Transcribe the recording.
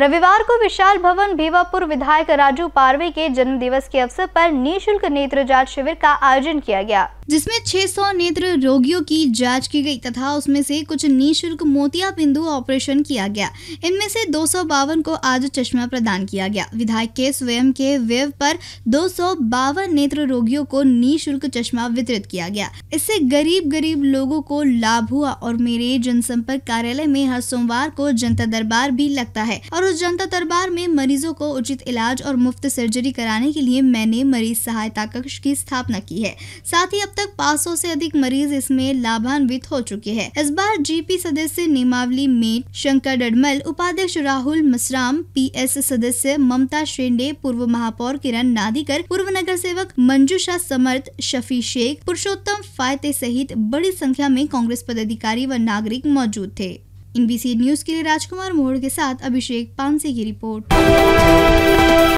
रविवार को विशाल भवन भीवापुर विधायक राजू पारवे के जन्मदिवस के अवसर पर निःशुल्क नेत्र जांच शिविर का आयोजन किया गया जिसमें 600 नेत्र रोगियों की जांच की गई तथा उसमें से कुछ निःशुल्क मोतिया बिंदु ऑपरेशन किया गया इनमें से दो को आज चश्मा प्रदान किया गया विधायक के स्वयं के वेब पर दो नेत्र रोगियों को निःशुल्क चश्मा वितरित किया गया इससे गरीब गरीब लोगों को लाभ हुआ और मेरे जनसंपर्क कार्यालय में हर सोमवार को जनता दरबार भी लगता है और उस जनता दरबार में मरीजों को उचित इलाज और मुफ्त सर्जरी कराने के लिए मैंने मरीज सहायता कक्ष की स्थापना की है साथ ही अब तक 500 से अधिक मरीज इसमें लाभान्वित हो चुके हैं इस बार जीपी सदस्य नेमावली मेट शंकर डडमल उपाध्यक्ष राहुल मसराम पीएस सदस्य ममता शेंडे पूर्व महापौर किरण नादिकर पूर्व नगर सेवक मंजूषा समर्थ शफी शेख पुरुषोत्तम फायते सहित बड़ी संख्या में कांग्रेस पदाधिकारी व नागरिक मौजूद थे इन न्यूज के लिए राजकुमार मोहड़ के साथ अभिषेक पानसे की रिपोर्ट